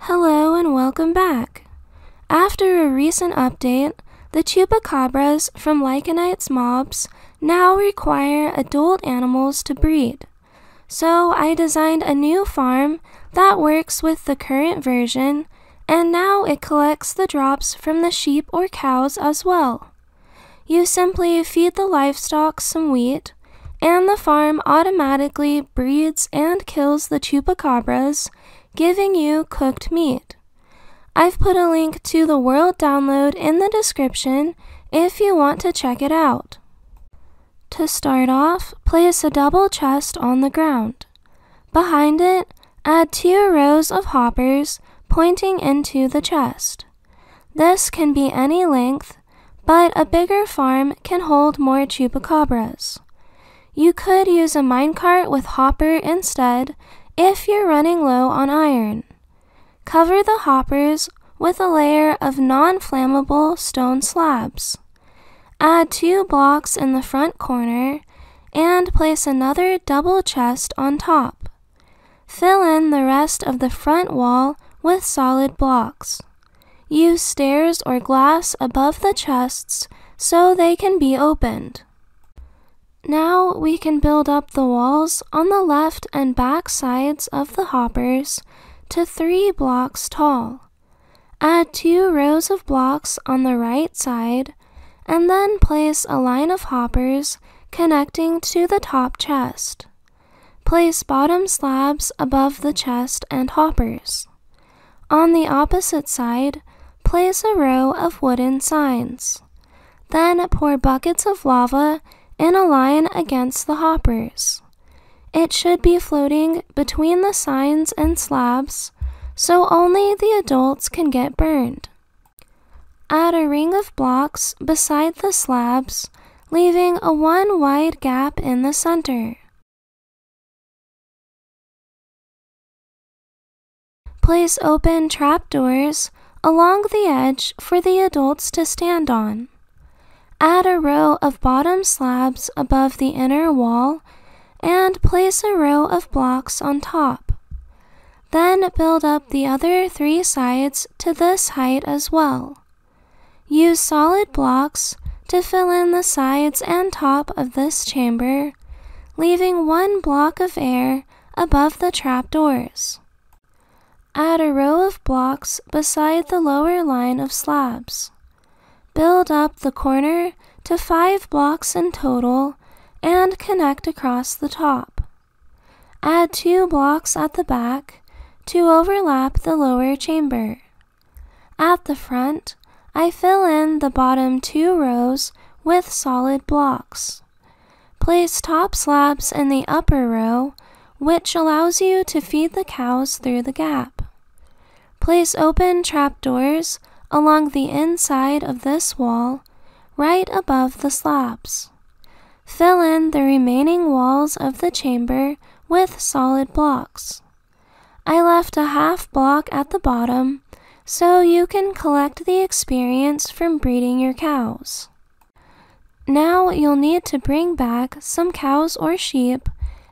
Hello and welcome back. After a recent update, the chupacabras from Lycanite's mobs now require adult animals to breed. So I designed a new farm that works with the current version, and now it collects the drops from the sheep or cows as well. You simply feed the livestock some wheat, and the farm automatically breeds and kills the chupacabras giving you cooked meat. I've put a link to the World download in the description if you want to check it out. To start off, place a double chest on the ground. Behind it, add two rows of hoppers pointing into the chest. This can be any length, but a bigger farm can hold more chupacabras. You could use a minecart with hopper instead if you're running low on iron. Cover the hoppers with a layer of non flammable stone slabs. Add two blocks in the front corner and place another double chest on top. Fill in the rest of the front wall with solid blocks. Use stairs or glass above the chests so they can be opened. Now we can build up the walls on the left and back sides of the hoppers to three blocks tall. Add two rows of blocks on the right side and then place a line of hoppers connecting to the top chest. Place bottom slabs above the chest and hoppers. On the opposite side, place a row of wooden signs. Then pour buckets of lava in a line against the hoppers. It should be floating between the signs and slabs so only the adults can get burned. Add a ring of blocks beside the slabs, leaving a one wide gap in the center. Place open trapdoors along the edge for the adults to stand on. Add a row of bottom slabs above the inner wall and place a row of blocks on top. Then build up the other three sides to this height as well. Use solid blocks to fill in the sides and top of this chamber, leaving one block of air above the trapdoors. Add a row of blocks beside the lower line of slabs build up the corner to five blocks in total and connect across the top. Add two blocks at the back to overlap the lower chamber. At the front, I fill in the bottom two rows with solid blocks. Place top slabs in the upper row, which allows you to feed the cows through the gap. Place open trapdoors along the inside of this wall, right above the slabs. Fill in the remaining walls of the chamber with solid blocks. I left a half block at the bottom so you can collect the experience from breeding your cows. Now you'll need to bring back some cows or sheep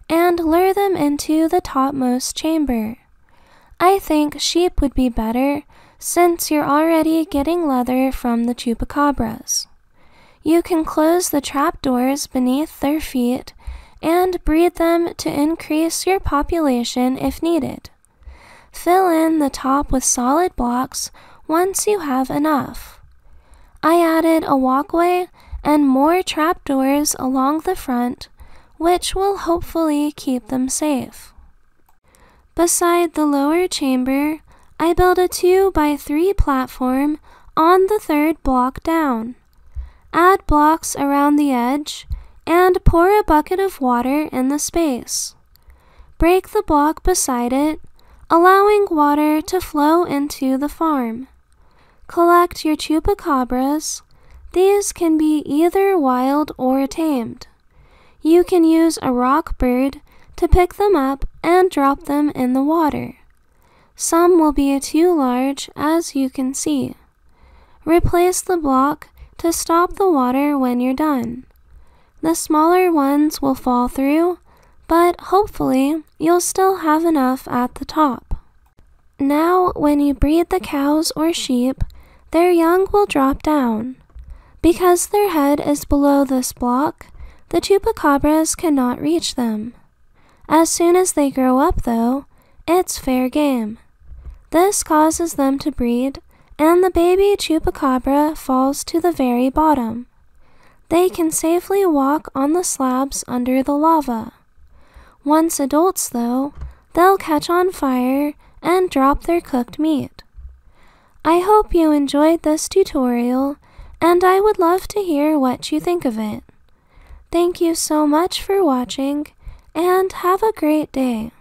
and lure them into the topmost chamber. I think sheep would be better since you're already getting leather from the chupacabras. You can close the trapdoors beneath their feet and breed them to increase your population if needed. Fill in the top with solid blocks once you have enough. I added a walkway and more trapdoors along the front, which will hopefully keep them safe. Beside the lower chamber, I build a 2 by 3 platform on the third block down. Add blocks around the edge and pour a bucket of water in the space. Break the block beside it, allowing water to flow into the farm. Collect your chupacabras. These can be either wild or tamed. You can use a rock bird to pick them up and drop them in the water. Some will be too large, as you can see. Replace the block to stop the water when you're done. The smaller ones will fall through, but hopefully you'll still have enough at the top. Now, when you breed the cows or sheep, their young will drop down. Because their head is below this block, the chupacabras cannot reach them. As soon as they grow up, though, it's fair game. This causes them to breed, and the baby chupacabra falls to the very bottom. They can safely walk on the slabs under the lava. Once adults, though, they'll catch on fire and drop their cooked meat. I hope you enjoyed this tutorial, and I would love to hear what you think of it. Thank you so much for watching, and have a great day.